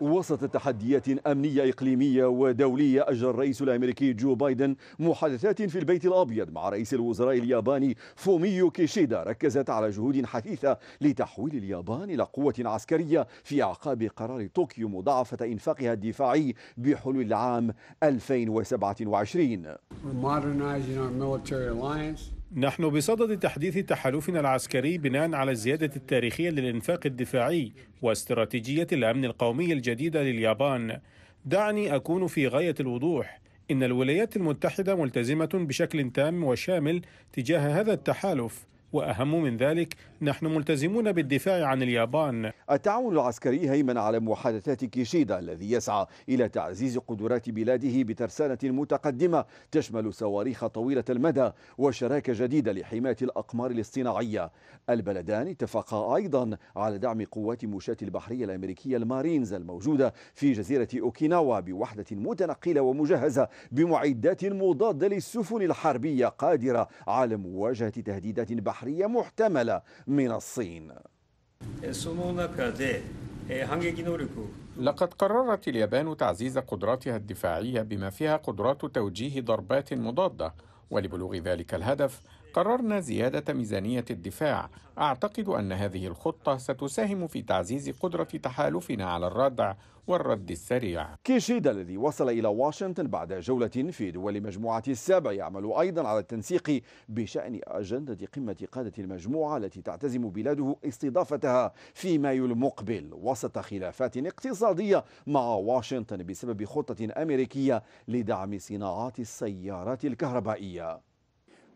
وسط تحديات أمنية إقليمية ودولية أجرى الرئيس الأمريكي جو بايدن محادثات في البيت الأبيض مع رئيس الوزراء الياباني فوميو كيشيدا ركزت على جهود حثيثة لتحويل اليابان إلى قوة عسكرية في أعقاب قرار طوكيو مضاعفة إنفاقها الدفاعي بحلول العام 2027 نحن بصدد تحديث تحالفنا العسكري بناء على الزيادة التاريخية للإنفاق الدفاعي واستراتيجية الأمن القومي الجديدة لليابان دعني أكون في غاية الوضوح إن الولايات المتحدة ملتزمة بشكل تام وشامل تجاه هذا التحالف واهم من ذلك نحن ملتزمون بالدفاع عن اليابان. التعاون العسكري هيمن على محادثات كيشيدا الذي يسعى الى تعزيز قدرات بلاده بترسانه متقدمه تشمل صواريخ طويله المدى وشراكه جديده لحمايه الاقمار الاصطناعيه. البلدان اتفقا ايضا على دعم قوات مشاة البحريه الامريكيه المارينز الموجوده في جزيره اوكيناوا بوحده متنقله ومجهزه بمعدات مضاده للسفن الحربيه قادره على مواجهه تهديدات بحريه بحرية محتملة من الصين لقد قررت اليابان تعزيز قدراتها الدفاعية بما فيها قدرات توجيه ضربات مضادة ولبلوغ ذلك الهدف قررنا زيادة ميزانية الدفاع أعتقد أن هذه الخطة ستساهم في تعزيز قدرة تحالفنا على الردع والرد السريع كيشيدا الذي وصل إلى واشنطن بعد جولة في دول مجموعة السبع يعمل أيضا على التنسيق بشأن أجندة قمة قادة المجموعة التي تعتزم بلاده استضافتها في مايو المقبل وسط خلافات اقتصادية مع واشنطن بسبب خطة أمريكية لدعم صناعات السيارات الكهربائية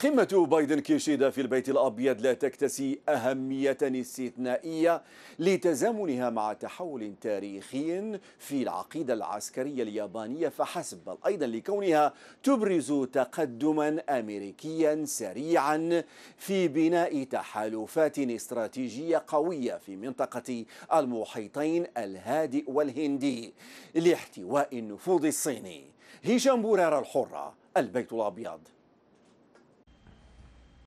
قمة بايدن كيشيدا في البيت الأبيض لا تكتسي أهمية استثنائية لتزامنها مع تحول تاريخي في العقيدة العسكرية اليابانية فحسب بل أيضا لكونها تبرز تقدما أمريكيا سريعا في بناء تحالفات استراتيجية قوية في منطقة المحيطين الهادئ والهندي لاحتواء النفوذ الصيني هشام بورار الحرة البيت الأبيض